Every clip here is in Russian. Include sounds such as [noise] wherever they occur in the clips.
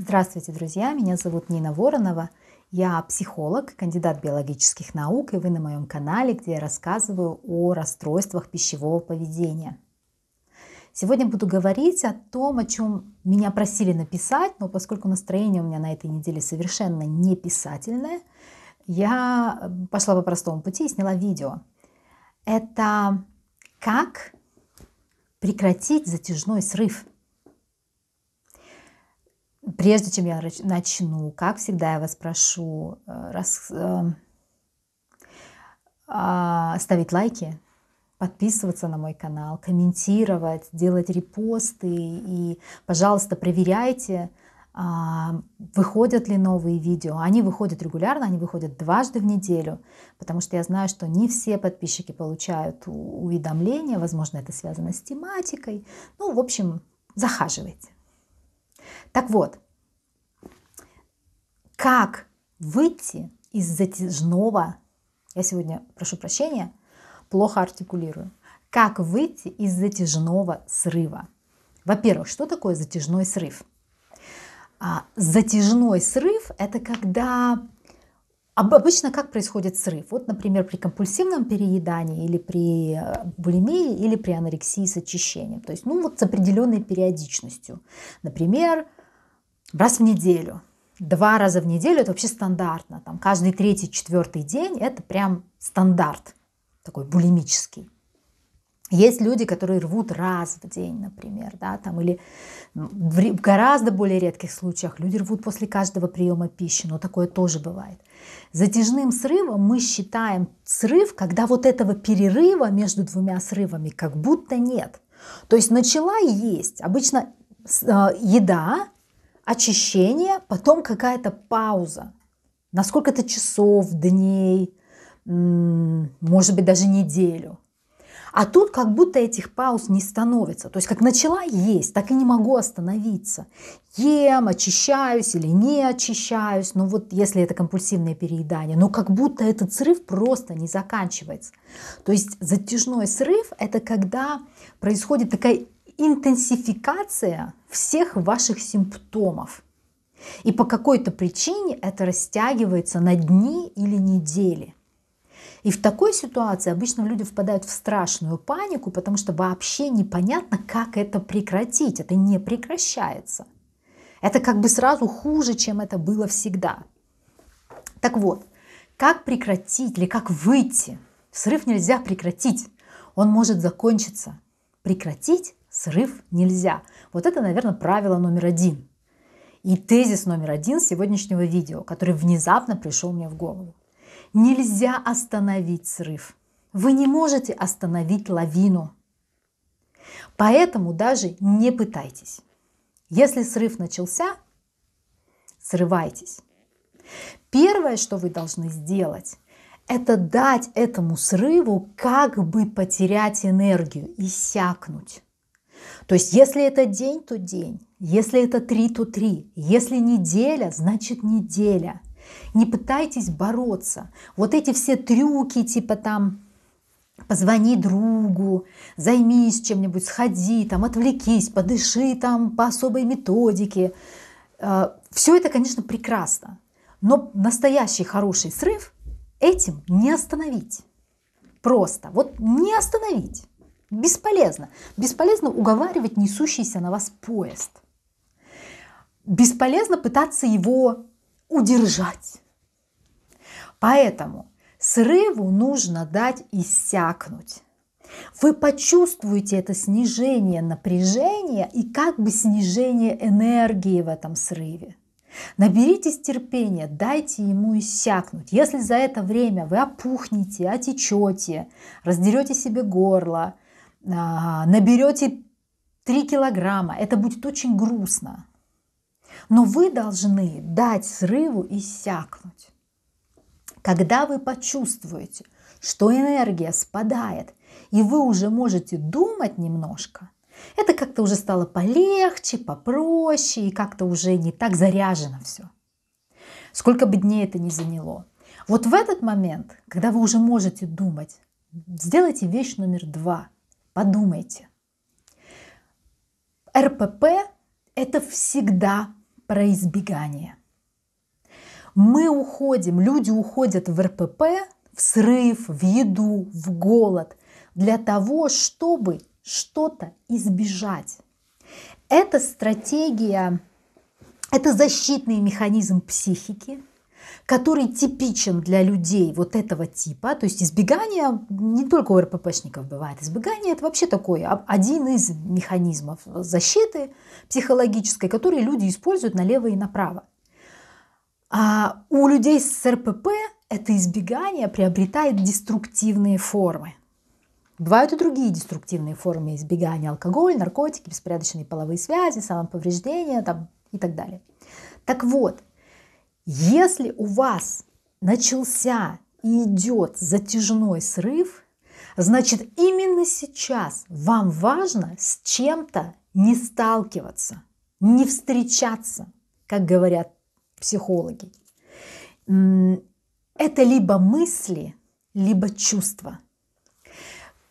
Здравствуйте, друзья! Меня зовут Нина Воронова. Я психолог, кандидат биологических наук, и вы на моем канале, где я рассказываю о расстройствах пищевого поведения. Сегодня буду говорить о том, о чем меня просили написать, но поскольку настроение у меня на этой неделе совершенно не писательное, я пошла по простому пути и сняла видео. Это как прекратить затяжной срыв – прежде чем я начну, как всегда я вас прошу э, рас, э, а, ставить лайки, подписываться на мой канал, комментировать, делать репосты и, пожалуйста, проверяйте, а, выходят ли новые видео. Они выходят регулярно, они выходят дважды в неделю, потому что я знаю, что не все подписчики получают уведомления, возможно, это связано с тематикой. Ну, в общем, захаживайте. Так вот, как выйти из затяжного, я сегодня прошу прощения, плохо артикулирую, как выйти из затяжного срыва. Во-первых, что такое затяжной срыв? А, затяжной срыв – это когда Обычно как происходит срыв? Вот, например, при компульсивном переедании или при э, булимии или при анорексии с очищением. То есть, ну вот с определенной периодичностью. Например, раз в неделю два раза в неделю это вообще стандартно. Там каждый третий, четвертый день это прям стандарт такой булимический. Есть люди, которые рвут раз в день, например, да, там, или в гораздо более редких случаях люди рвут после каждого приема пищи, но такое тоже бывает. Затяжным срывом мы считаем срыв, когда вот этого перерыва между двумя срывами как будто нет. То есть начала есть, обычно э, еда очищение, потом какая-то пауза. насколько сколько-то часов, дней, может быть, даже неделю. А тут как будто этих пауз не становится. То есть как начала есть, так и не могу остановиться. Ем, очищаюсь или не очищаюсь. Ну вот если это компульсивное переедание. Но как будто этот срыв просто не заканчивается. То есть затяжной срыв – это когда происходит такая интенсификация всех ваших симптомов. И по какой-то причине это растягивается на дни или недели. И в такой ситуации обычно люди впадают в страшную панику, потому что вообще непонятно, как это прекратить. Это не прекращается. Это как бы сразу хуже, чем это было всегда. Так вот, как прекратить или как выйти? Срыв нельзя прекратить. Он может закончиться. Прекратить срыв нельзя. Вот это, наверное, правило номер один. И тезис номер один сегодняшнего видео, который внезапно пришел мне в голову. Нельзя остановить срыв. Вы не можете остановить лавину. Поэтому даже не пытайтесь. Если срыв начался, срывайтесь. Первое, что вы должны сделать, это дать этому срыву как бы потерять энергию, и сякнуть. То есть если это день, то день. Если это три, то три. Если неделя, значит неделя. Не пытайтесь бороться. Вот эти все трюки, типа там позвони другу, займись чем-нибудь, сходи, там, отвлекись, подыши там по особой методике. Э, все это, конечно, прекрасно, но настоящий хороший срыв этим не остановить. Просто вот не остановить. Бесполезно. Бесполезно уговаривать несущийся на вас поезд. Бесполезно пытаться его удержать. Поэтому срыву нужно дать иссякнуть. Вы почувствуете это снижение напряжения и как бы снижение энергии в этом срыве. Наберитесь терпения, дайте ему иссякнуть. Если за это время вы опухнете, отечете, раздерете себе горло – а, наберете 3 килограмма, это будет очень грустно. Но вы должны дать срыву и сякнуть. Когда вы почувствуете, что энергия спадает, и вы уже можете думать немножко, это как-то уже стало полегче, попроще, и как-то уже не так заряжено все. Сколько бы дней это ни заняло. Вот в этот момент, когда вы уже можете думать, сделайте вещь номер два – Подумайте. РПП – это всегда про избегание. Мы уходим, люди уходят в РПП, в срыв, в еду, в голод, для того, чтобы что-то избежать. Это стратегия, это защитный механизм психики – который типичен для людей вот этого типа, то есть избегание не только у РППшников бывает, избегание это вообще такой один из механизмов защиты психологической, который люди используют налево и направо. А у людей с РПП это избегание приобретает деструктивные формы. Бывают и другие деструктивные формы избегания. Алкоголь, наркотики, беспорядочные половые связи, самоповреждения там, и так далее. Так вот, если у вас начался и идет затяжной срыв, значит именно сейчас вам важно с чем-то не сталкиваться, не встречаться, как говорят психологи. Это либо мысли, либо чувства.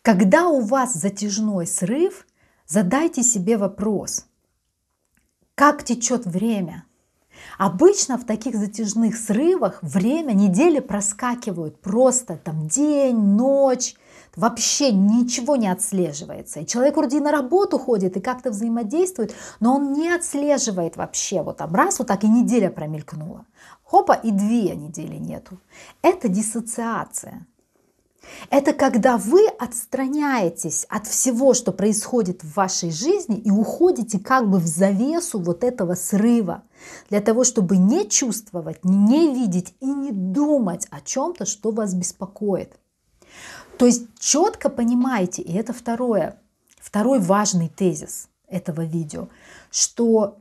Когда у вас затяжной срыв, задайте себе вопрос, как течет время – Обычно в таких затяжных срывах время, недели проскакивают просто там день, ночь, вообще ничего не отслеживается. И человек вроде и на работу ходит, и как-то взаимодействует, но он не отслеживает вообще. Вот там раз, вот так и неделя промелькнула. Хопа, и две недели нету. Это диссоциация. Это когда вы отстраняетесь от всего, что происходит в вашей жизни, и уходите как бы в завесу вот этого срыва. Для того, чтобы не чувствовать, не видеть и не думать о чем-то, что вас беспокоит. То есть четко понимаете, и это второе, второй важный тезис этого видео, что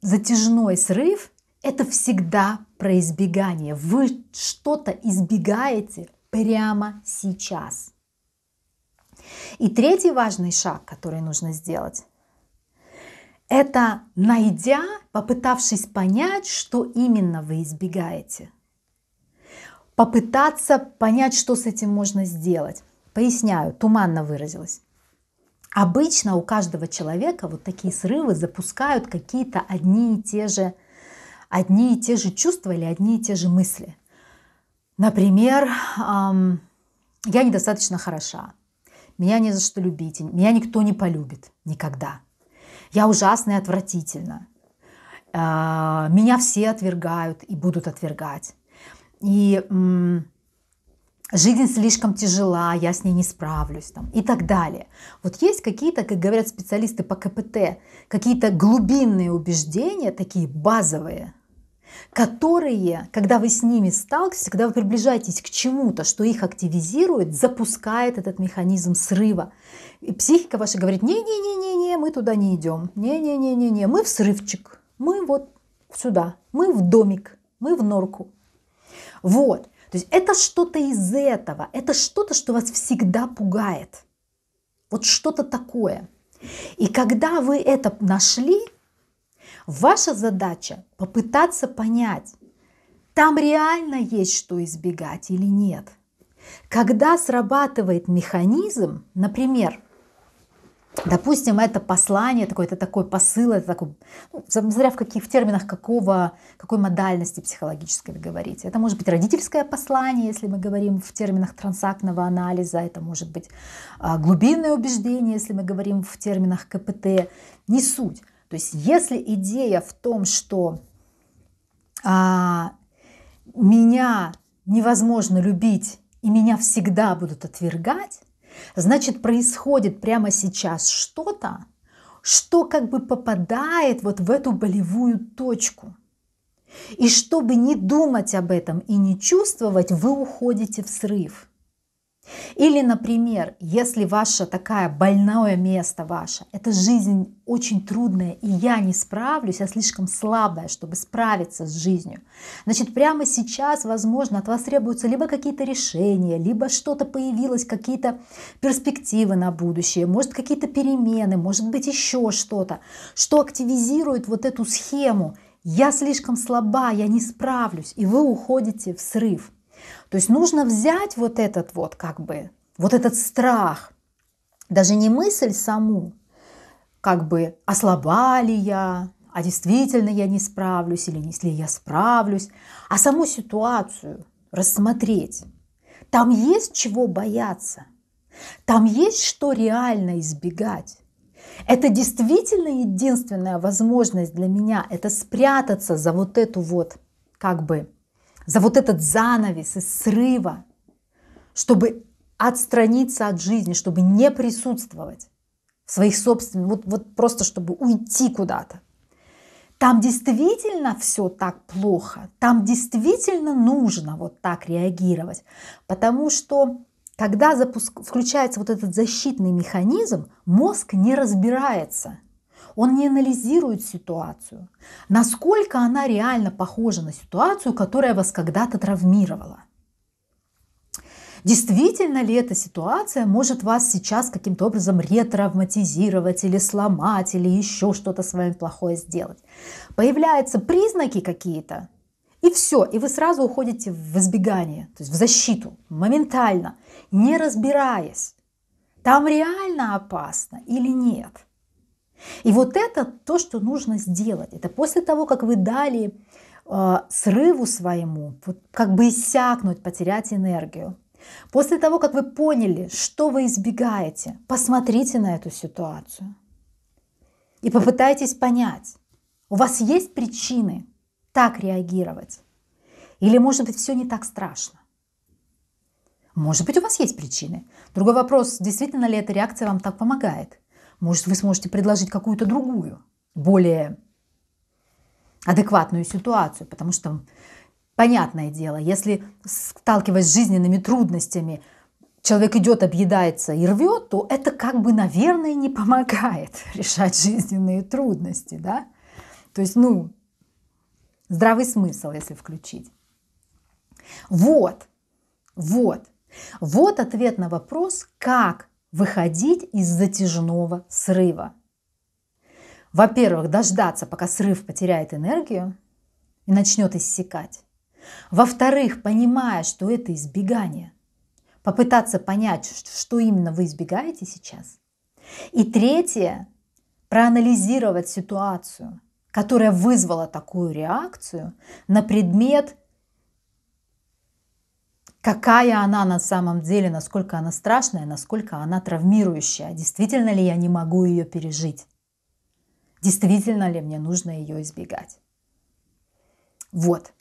затяжной срыв – это всегда про избегание. Вы что-то избегаете прямо сейчас. И третий важный шаг, который нужно сделать, это найдя, попытавшись понять, что именно вы избегаете. Попытаться понять, что с этим можно сделать. Поясняю, туманно выразилась. Обычно у каждого человека вот такие срывы запускают какие-то одни и те же, одни и те же чувства или одни и те же мысли. Например, эм, я недостаточно хороша, меня не за что любить, меня никто не полюбит никогда – я ужасно и отвратительно. Э, меня все отвергают и будут отвергать. И жизнь слишком тяжела, я с ней не справлюсь там, и так далее. Вот есть какие-то, как говорят специалисты по КПТ, какие-то глубинные убеждения, такие базовые, которые, когда вы с ними сталкиваетесь, когда вы приближаетесь к чему-то, что их активизирует, запускает этот механизм срыва. И психика ваша говорит, не-не-не-не, мы туда не идем. Не-не-не-не-не, мы в срывчик. Мы вот сюда. Мы в домик. Мы в норку. Вот. То есть это что-то из этого. Это что-то, что вас всегда пугает. Вот что-то такое. И когда вы это нашли, ваша задача попытаться понять, там реально есть что избегать или нет. Когда срабатывает механизм, например, Допустим, это послание, такой, это такой посыл, это такой, ну, смотря в каких в терминах какого, какой модальности психологической вы говорите. Это может быть родительское послание, если мы говорим в терминах трансактного анализа, это может быть а, глубинное убеждение, если мы говорим в терминах КПТ, не суть. То есть если идея в том, что а, меня невозможно любить и меня всегда будут отвергать, Значит, происходит прямо сейчас что-то, что как бы попадает вот в эту болевую точку. И чтобы не думать об этом и не чувствовать, вы уходите в срыв – или, например, если ваше такое больное место ваше, это жизнь очень трудная, и я не справлюсь, я слишком слабая, чтобы справиться с жизнью, значит, прямо сейчас, возможно, от вас требуются либо какие-то решения, либо что-то появилось, какие-то перспективы на будущее, может, какие-то перемены, может быть, еще что-то, что активизирует вот эту схему «я слишком слаба, я не справлюсь», и вы уходите в срыв – то есть нужно взять вот этот вот как бы, вот этот страх, даже не мысль саму, как бы ослабали я, а действительно я не справлюсь или если я справлюсь, а саму ситуацию рассмотреть. Там есть чего бояться, там есть что реально избегать. Это действительно единственная возможность для меня, это спрятаться за вот эту вот как бы за вот этот занавес из срыва, чтобы отстраниться от жизни, чтобы не присутствовать в своих собственных, вот, вот просто чтобы уйти куда-то. Там действительно все так плохо, там действительно нужно вот так реагировать, потому что когда запуск... включается вот этот защитный механизм, мозг не разбирается – он не анализирует ситуацию, насколько она реально похожа на ситуацию, которая вас когда-то травмировала. Действительно ли эта ситуация может вас сейчас каким-то образом ретравматизировать или сломать, или еще что-то с вами плохое сделать? Появляются признаки какие-то, и все, и вы сразу уходите в избегание, то есть в защиту, моментально, не разбираясь, там реально опасно или нет. И вот это то, что нужно сделать. Это после того, как вы дали э, срыву своему, вот, как бы иссякнуть, потерять энергию. После того, как вы поняли, что вы избегаете, посмотрите на эту ситуацию и попытайтесь понять, у вас есть причины так реагировать? Или, может быть, все не так страшно? Может быть, у вас есть причины. Другой вопрос, действительно ли эта реакция вам так помогает – может, вы сможете предложить какую-то другую, более адекватную ситуацию, потому что, понятное дело, если сталкиваясь с жизненными трудностями, человек идет, объедается и рвет, то это как бы, наверное, не помогает [laughs] решать жизненные трудности, да? То есть, ну, здравый смысл, если включить. Вот, вот, вот ответ на вопрос, как выходить из затяжного срыва. Во-первых, дождаться, пока срыв потеряет энергию и начнет иссякать. Во-вторых, понимая, что это избегание, попытаться понять, что именно вы избегаете сейчас. И третье, проанализировать ситуацию, которая вызвала такую реакцию на предмет какая она на самом деле, насколько она страшная, насколько она травмирующая, действительно ли я не могу ее пережить, действительно ли мне нужно ее избегать. Вот.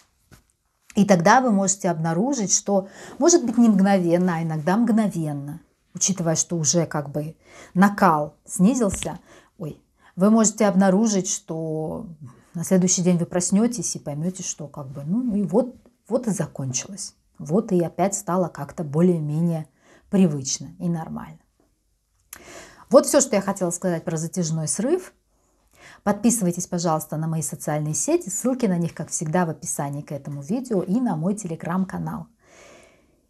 И тогда вы можете обнаружить, что может быть не мгновенно, а иногда мгновенно, учитывая, что уже как бы накал снизился, ой, вы можете обнаружить, что на следующий день вы проснетесь и поймете, что как бы, ну и вот, вот и закончилось. Вот и опять стало как-то более-менее привычно и нормально. Вот все, что я хотела сказать про затяжной срыв. Подписывайтесь, пожалуйста, на мои социальные сети. Ссылки на них, как всегда, в описании к этому видео и на мой телеграм-канал.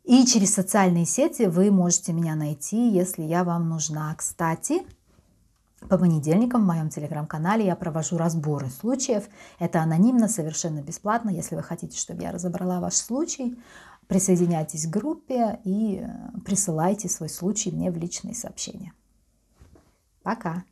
И через социальные сети вы можете меня найти, если я вам нужна. Кстати, по понедельникам в моем телеграм-канале я провожу разборы случаев. Это анонимно, совершенно бесплатно. Если вы хотите, чтобы я разобрала ваш случай, Присоединяйтесь к группе и э, присылайте свой случай мне в личные сообщения. Пока!